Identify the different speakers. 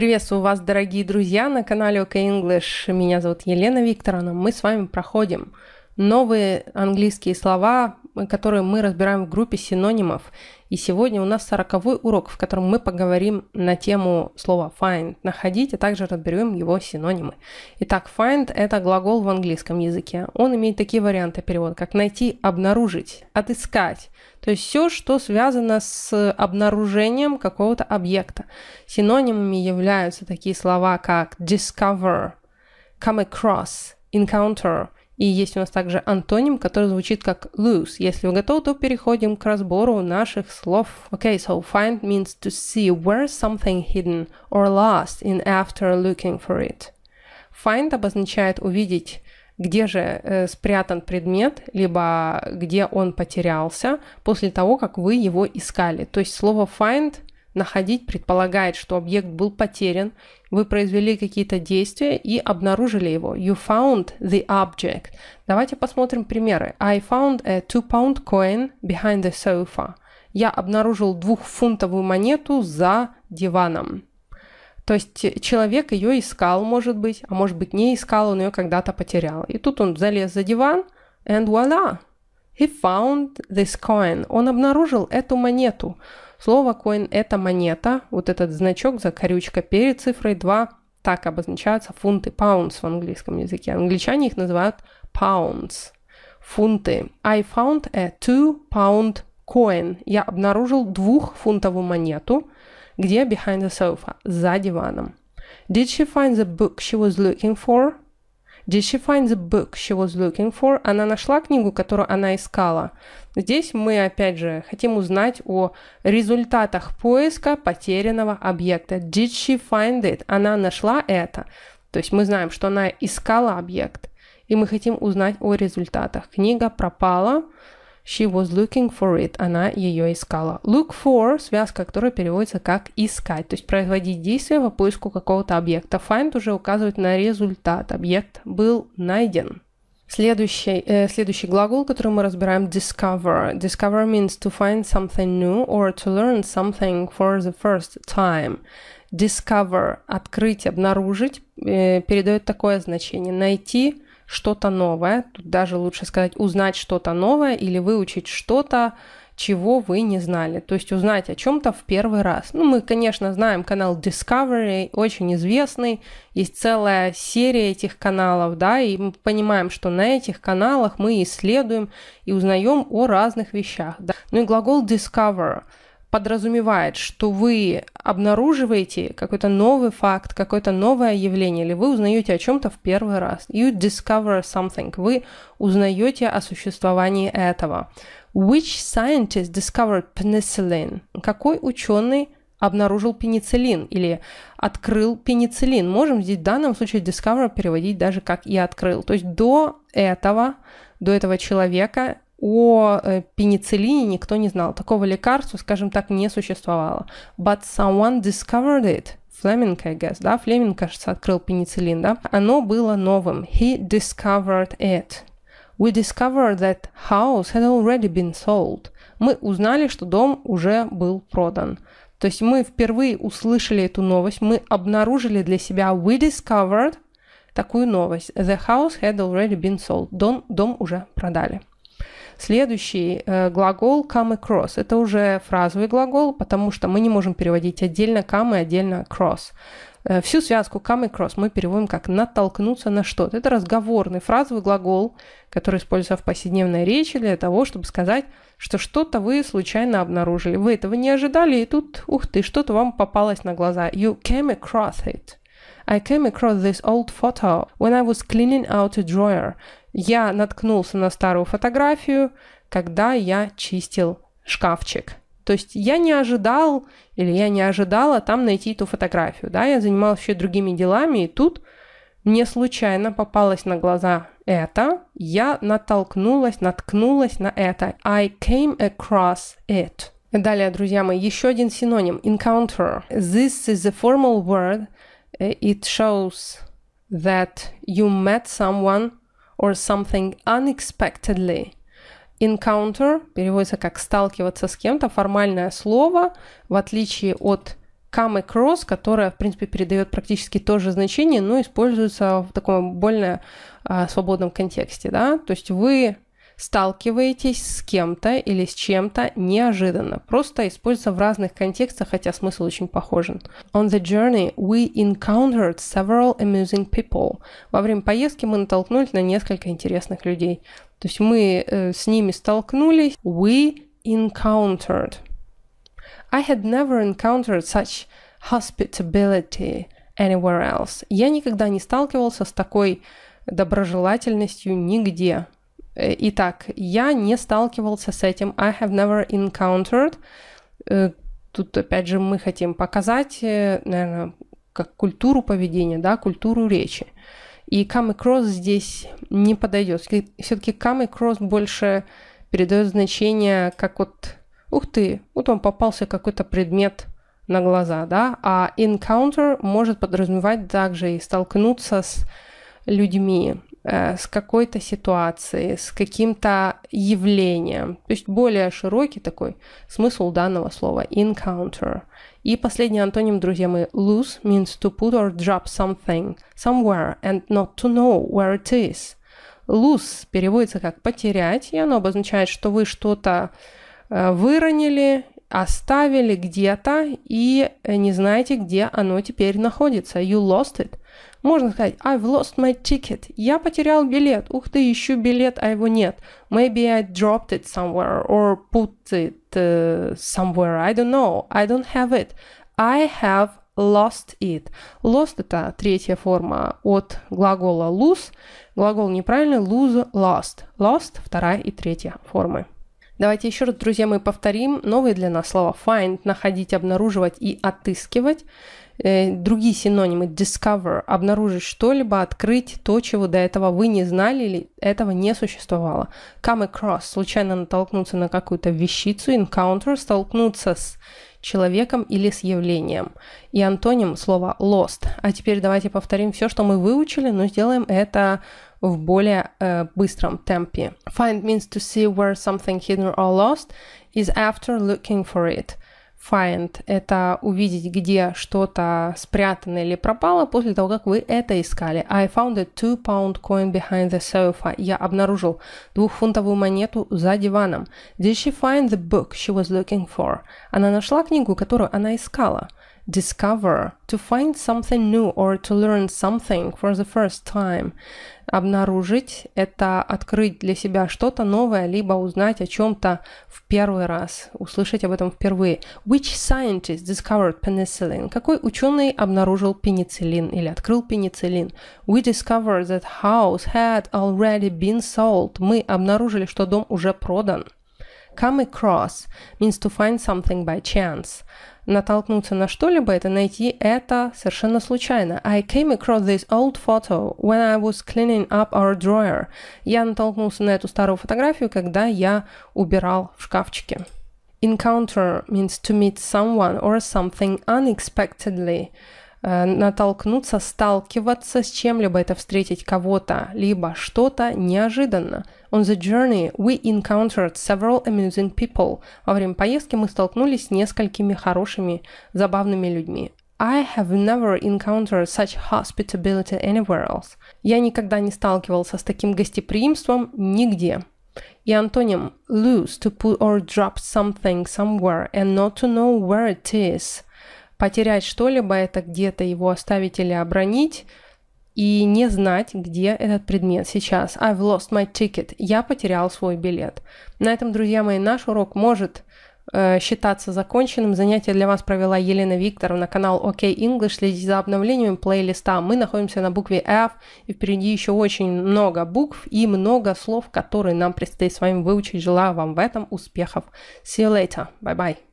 Speaker 1: Приветствую вас, дорогие друзья, на канале OK English. Меня зовут Елена Викторовна. Мы с вами проходим новые английские слова, которые мы разбираем в группе синонимов. И сегодня у нас сороковой урок, в котором мы поговорим на тему слова find, находить, а также разберем его синонимы. Итак, find – это глагол в английском языке. Он имеет такие варианты перевода, как найти, обнаружить, отыскать. То есть все, что связано с обнаружением какого-то объекта. Синонимами являются такие слова, как discover, come across, encounter – и есть у нас также антоним, который звучит как lose. Если вы готовы, то переходим к разбору наших слов. Okay, so find means to see where something hidden or lost in after looking for it. Find обозначает увидеть где же э, спрятан предмет, либо где он потерялся после того, как вы его искали. То есть слово find находить предполагает, что объект был потерян, вы произвели какие-то действия и обнаружили его. You found the object. Давайте посмотрим примеры. I found a two-pound coin behind the sofa. Я обнаружил двухфунтовую монету за диваном. То есть человек ее искал, может быть, а может быть не искал, он ее когда-то потерял. И тут он залез за диван, and voila, he found this coin. Он обнаружил эту монету. Слово coin – это монета, вот этот значок, закорючка перед цифрой 2, так обозначаются фунты, pounds в английском языке. Англичане их называют pounds, фунты. I found a two pound coin. Я обнаружил двухфунтовую монету. Где? Behind the sofa, за диваном. Did she find the book she was looking for? Did she find the book she was looking for? Она нашла книгу, которую она искала. Здесь мы, опять же, хотим узнать о результатах поиска потерянного объекта. Did she find it? Она нашла это. То есть мы знаем, что она искала объект. И мы хотим узнать о результатах. Книга пропала. She was looking for it. Она ее искала. Look for – связка, которая переводится как «искать», то есть производить действие по поиску какого-то объекта. Find уже указывает на результат. Объект был найден. Следующий, э, следующий глагол, который мы разбираем, discover. Discover means to find something new or to learn something for the first time. Discover – открыть, обнаружить, э, передает такое значение – найти, что-то новое. Тут даже лучше сказать узнать что-то новое или выучить что-то, чего вы не знали. То есть узнать о чем-то в первый раз. Ну, мы, конечно, знаем канал Discovery, очень известный. Есть целая серия этих каналов, да, и мы понимаем, что на этих каналах мы исследуем и узнаем о разных вещах. Да. Ну и глагол discover – подразумевает, что вы обнаруживаете какой-то новый факт, какое-то новое явление, или вы узнаете о чем-то в первый раз. You discover something. Вы узнаете о существовании этого. Which scientist discovered penicillin? Какой ученый обнаружил пенициллин или открыл пенициллин. Можем здесь в данном случае discover переводить даже как и открыл. То есть до этого, до этого человека о э, пенициллине никто не знал. Такого лекарства, скажем так, не существовало. But someone discovered it. Флеминг, I guess, да? Флеминг, кажется, открыл пенициллин, да? Оно было новым. He discovered it. We discovered that house had already been sold. Мы узнали, что дом уже был продан. То есть мы впервые услышали эту новость, мы обнаружили для себя we discovered такую новость. The house had already been sold. Дом, дом уже продали. Следующий э, глагол come across. Это уже фразовый глагол, потому что мы не можем переводить отдельно come и отдельно across. Э, всю связку come across мы переводим как «натолкнуться на что-то». Это разговорный фразовый глагол, который используется в повседневной речи для того, чтобы сказать, что что-то вы случайно обнаружили. Вы этого не ожидали, и тут, ух ты, что-то вам попалось на глаза. You came across it. I came across this old photo when I was cleaning out a drawer я наткнулся на старую фотографию, когда я чистил шкафчик. То есть я не ожидал или я не ожидала там найти эту фотографию. Да, я занималась еще другими делами, и тут мне случайно попалось на глаза это, я натолкнулась, наткнулась на это. I came across it. Далее, друзья мои, еще один синоним – encounter. This is a formal word. It shows that you met someone or something unexpectedly. Encounter переводится как сталкиваться с кем-то, формальное слово, в отличие от come across, которое, в принципе, передает практически то же значение, но используется в таком более а, свободном контексте. Да? То есть вы сталкиваетесь с кем-то или с чем-то неожиданно, просто используется в разных контекстах, хотя смысл очень похожен. On the journey we encountered several amusing people. Во время поездки мы натолкнулись на несколько интересных людей. То есть мы э, с ними столкнулись. We encountered. I had never encountered such hospitality anywhere else. Я никогда не сталкивался с такой доброжелательностью нигде. Э, итак, я не сталкивался с этим. I have never encountered. Э, тут, опять же, мы хотим показать, э, наверное, как культуру поведения, да, культуру речи. И come across здесь не подойдет. Все-таки come across больше передает значение, как вот, ух ты, вот он попался какой-то предмет на глаза, да, а encounter может подразумевать также и столкнуться с людьми, Э, с какой-то ситуацией, с каким-то явлением. То есть более широкий такой смысл данного слова encounter. И последний антоним, друзья мои, lose means to put or drop something somewhere and not to know where it is. Lose переводится как потерять, и оно обозначает, что вы что-то э, выронили оставили где-то и э, не знаете, где оно теперь находится. You lost it. Можно сказать, I've lost my ticket. Я потерял билет. Ух ты, ищу билет, а его нет. Maybe I dropped it somewhere or put it uh, somewhere. I don't know. I don't have it. I have lost it. Lost – это третья форма от глагола lose. Глагол неправильный – lose, lost. Lost – вторая и третья формы. Давайте еще раз, друзья, мы повторим новые для нас слова find, находить, обнаруживать и отыскивать. Э, другие синонимы discover – обнаружить что-либо, открыть то, чего до этого вы не знали или этого не существовало. Come across – случайно натолкнуться на какую-то вещицу, encounter – столкнуться с человеком или с явлением. И антоним слова lost. А теперь давайте повторим все, что мы выучили, но сделаем это в более э, быстром темпе. Find means to see where something hidden or lost is after looking for it. Find – это увидеть, где что-то спрятано или пропало после того, как вы это искали. I found a two-pound coin behind the sofa. Я обнаружил двухфунтовую монету за диваном. Did she find the book she was looking for? Она нашла книгу, которую она искала discover, to find something new or to learn something for the first time. Обнаружить – это открыть для себя что-то новое, либо узнать о чем-то в первый раз, услышать об этом впервые. Which scientist discovered penicillin? Какой ученый обнаружил пенициллин или открыл пенициллин? We discovered that house had already been sold. Мы обнаружили, что дом уже продан. Come across means to find something by chance натолкнуться на что-либо, это найти это совершенно случайно. I came across this old photo when I was cleaning up our drawer. Я натолкнулся на эту старую фотографию, когда я убирал в шкафчике. Encounter means to meet someone or something unexpectedly – Э, натолкнуться, сталкиваться с чем-либо, это встретить кого-то, либо что-то неожиданно. On the journey we encountered several amusing people. Во время поездки мы столкнулись с несколькими хорошими, забавными людьми. I have never encountered such hospitality anywhere else. Я никогда не сталкивался с таким гостеприимством нигде. И антоним lose to put or drop something somewhere and not to know where it is – потерять что-либо, это где-то его оставить или обронить, и не знать, где этот предмет сейчас. I've lost my ticket. Я потерял свой билет. На этом, друзья мои, наш урок может э, считаться законченным. Занятие для вас провела Елена Викторовна, канал OK English. Следите за обновлениями плейлиста. Мы находимся на букве F, и впереди еще очень много букв и много слов, которые нам предстоит с вами выучить. Желаю вам в этом успехов. See you later. Bye-bye.